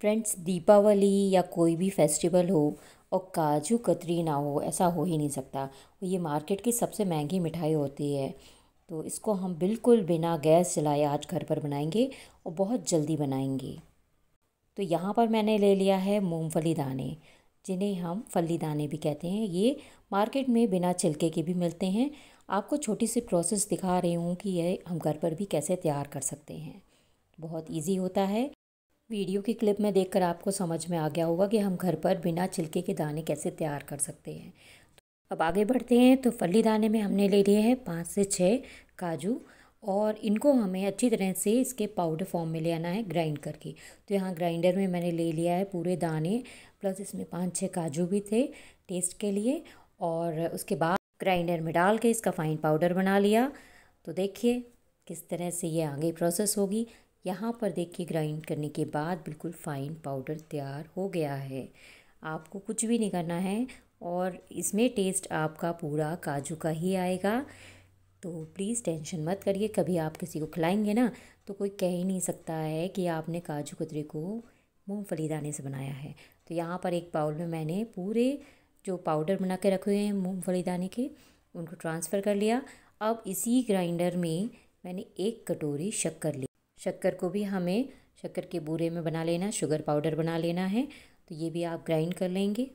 friends Deepawali या कोई भी फेस्टिवल हो और काजू कतरी ना हो ऐसा हो ही नहीं सकता ये मार्केट की सबसे महंगी मिठाई होती है तो इसको हम बिल्कुल बिना गैस जलाए आज घर पर बनाएंगे और बहुत जल्दी बनाएंगे तो यहाँ पर मैंने ले लिया है मूंगफली दाने जिन्हें हम फली दाने भी कहते हैं ये मार्केट में बिना छिलके के भी मिलते हैं आपको छोटी सी प्रोसेस दिखा रही हूँ कि यह हम घर पर भी कैसे तैयार कर सकते हैं बहुत इजी होता है वीडियो की क्लिप में देखकर आपको समझ में आ गया होगा कि हम घर पर बिना छिलके के दाने कैसे तैयार कर सकते हैं अब आगे बढ़ते हैं तो फली दाने में हमने ले लिए हैं पाँच से छः काजू और इनको हमें अच्छी तरह से इसके पाउडर फॉर्म में ले आना है ग्राइंड करके तो यहाँ ग्राइंडर में मैंने ले लिया है पूरे दाने प्लस इसमें पाँच छः काजू भी थे टेस्ट के लिए और उसके बाद ग्राइंडर में डाल के इसका फाइन पाउडर बना लिया तो देखिए किस तरह से ये आगे प्रोसेस होगी यहाँ पर देखिए ग्राइंड करने के बाद बिल्कुल फ़ाइन पाउडर तैयार हो गया है आपको कुछ भी नहीं करना है और इसमें टेस्ट आपका पूरा काजू का ही आएगा तो प्लीज़ टेंशन मत करिए कभी आप किसी को खिलाएंगे ना तो कोई कह ही नहीं सकता है कि आपने काजू कतरे को मूँगफली दाने से बनाया है तो यहाँ पर एक बाउल में मैंने पूरे जो पाउडर बना के रखे हुए हैं मूँगफली दाने के उनको ट्रांसफ़र कर लिया अब इसी ग्राइंडर में मैंने एक कटोरी शक्कर ली शक्कर को भी हमें शक्कर के बूरे में बना लेना शुगर पाउडर बना लेना है तो ये भी आप ग्राइंड कर लेंगे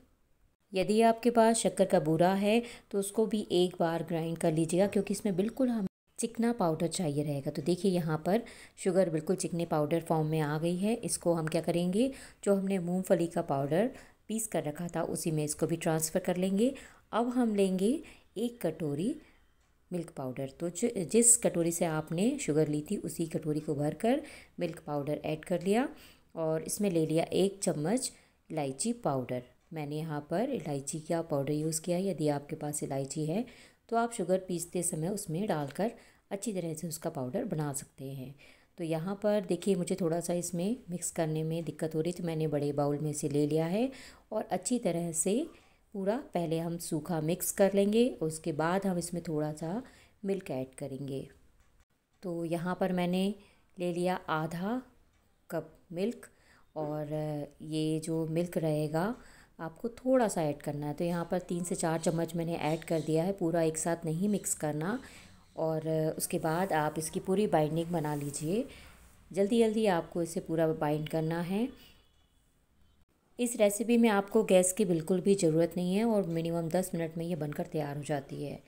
यदि आपके पास शक्कर का बूरा है तो उसको भी एक बार ग्राइंड कर लीजिएगा क्योंकि इसमें बिल्कुल हम चिकना पाउडर चाहिए रहेगा तो देखिए यहाँ पर शुगर बिल्कुल चिकने पाउडर फॉर्म में आ गई है इसको हम क्या करेंगे जो हमने मूंगफली का पाउडर पीस कर रखा था उसी में इसको भी ट्रांसफ़र कर लेंगे अब हम लेंगे एक कटोरी मिल्क पाउडर तो जिस कटोरी से आपने शुगर ली थी उसी कटोरी को भर कर मिल्क पाउडर ऐड कर लिया और इसमें ले लिया एक चम्मच इलायची पाउडर मैंने यहाँ पर इलायची का पाउडर यूज़ किया यदि आपके पास इलायची है तो आप शुगर पीसते समय उसमें डालकर अच्छी तरह से उसका पाउडर बना सकते हैं तो यहाँ पर देखिए मुझे थोड़ा सा इसमें मिक्स करने में दिक्कत हो रही तो मैंने बड़े बाउल में से ले लिया है और अच्छी तरह से पूरा पहले हम सूखा मिक्स कर लेंगे उसके बाद हम इसमें थोड़ा सा मिल्क ऐड करेंगे तो यहाँ पर मैंने ले लिया आधा कप मिल्क और ये जो मिल्क रहेगा आपको थोड़ा सा ऐड करना है तो यहाँ पर तीन से चार चम्मच मैंने ऐड कर दिया है पूरा एक साथ नहीं मिक्स करना और उसके बाद आप इसकी पूरी बाइंडिंग बना लीजिए जल्दी जल्दी आपको इसे पूरा बाइंड करना है इस रेसिपी में आपको गैस की बिल्कुल भी ज़रूरत नहीं है और मिनिमम दस मिनट में ये बनकर तैयार हो जाती है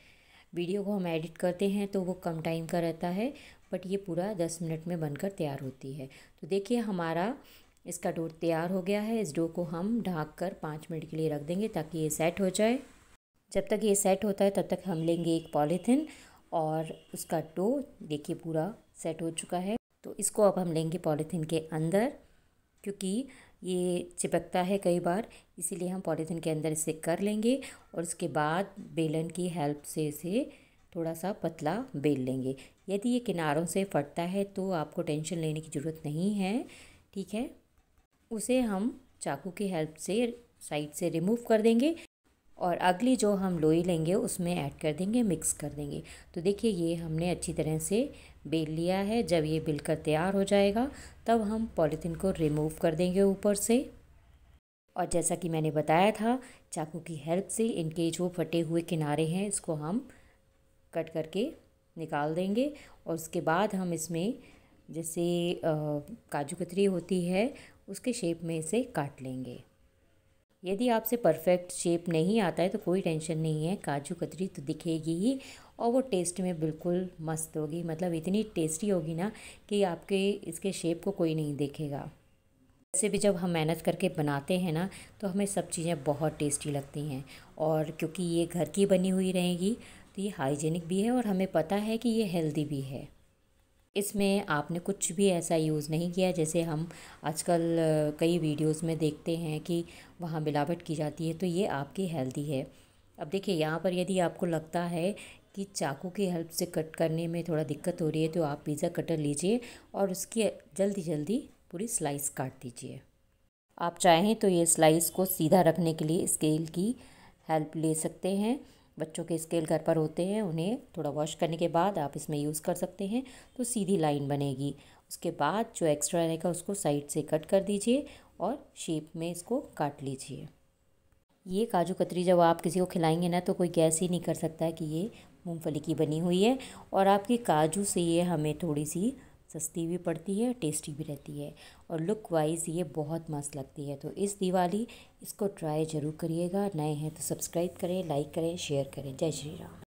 वीडियो को हम एडिट करते हैं तो वो कम टाइम का रहता है बट ये पूरा दस मिनट में बनकर तैयार होती है तो देखिए हमारा इसका डो तैयार हो गया है इस डो को हम ढाँक कर पाँच मिनट के लिए रख देंगे ताकि ये सेट हो जाए जब तक ये सेट होता है तब तक हम लेंगे एक पॉलीथिन और उसका डो देखिए पूरा सेट हो चुका है तो इसको अब हम लेंगे पॉलीथीन के अंदर क्योंकि ये चिपकता है कई बार इसीलिए हम पॉलीथीन के अंदर इसे कर लेंगे और उसके बाद बेलन की हेल्प से इसे थोड़ा सा पतला बेल लेंगे यदि ये किनारों से फटता है तो आपको टेंशन लेने की ज़रूरत नहीं है ठीक है उसे हम चाकू की हेल्प से साइड से रिमूव कर देंगे और अगली जो हम लोई लेंगे उसमें ऐड कर देंगे मिक्स कर देंगे तो देखिए ये हमने अच्छी तरह से बेल लिया है जब ये बिलकर तैयार हो जाएगा तब हम पॉलीथीन को रिमूव कर देंगे ऊपर से और जैसा कि मैंने बताया था चाकू की हेल्प से इनके जो फटे हुए किनारे हैं इसको हम कट करके निकाल देंगे और उसके बाद हम इसमें जैसे काजू कतरी होती है उसके शेप में इसे काट लेंगे यदि आपसे परफेक्ट शेप नहीं आता है तो कोई टेंशन नहीं है काजू कतरी तो दिखेगी ही और वो टेस्ट में बिल्कुल मस्त होगी मतलब इतनी टेस्टी होगी ना कि आपके इसके शेप को कोई नहीं देखेगा वैसे भी जब हम मेहनत करके बनाते हैं ना तो हमें सब चीज़ें बहुत टेस्टी लगती हैं और क्योंकि ये घर की बनी हुई रहेगी तो ये हाइजेनिक भी है और हमें पता है कि ये हेल्दी भी है इसमें आपने कुछ भी ऐसा यूज़ नहीं किया जैसे हम आजकल कई वीडियोस में देखते हैं कि वहाँ मिलावट की जाती है तो ये आपकी हेल्दी है अब देखिए यहाँ पर यदि आपको लगता है कि चाकू की हेल्प से कट करने में थोड़ा दिक्कत हो रही है तो आप पिज़्ज़ा कटर लीजिए और उसकी जल्दी जल्दी पूरी स्लाइस काट दीजिए आप चाहें तो ये स्लाइस को सीधा रखने के लिए स्केल की हेल्प ले सकते हैं बच्चों के स्केल घर पर होते हैं उन्हें थोड़ा वॉश करने के बाद आप इसमें यूज़ कर सकते हैं तो सीधी लाइन बनेगी उसके बाद जो एक्स्ट्रा रहेगा उसको साइड से कट कर दीजिए और शेप में इसको काट लीजिए ये काजू कतरी जब आप किसी को खिलाएंगे ना तो कोई गैस ही नहीं कर सकता कि ये मूंगफली की बनी हुई है और आपकी काजू से ये हमें थोड़ी सी सस्ती भी पड़ती है टेस्टी भी रहती है और लुक वाइज ये बहुत मस्त लगती है तो इस दिवाली इसको ट्राई ज़रूर करिएगा नए हैं तो सब्सक्राइब करें लाइक करें शेयर करें जय श्री राम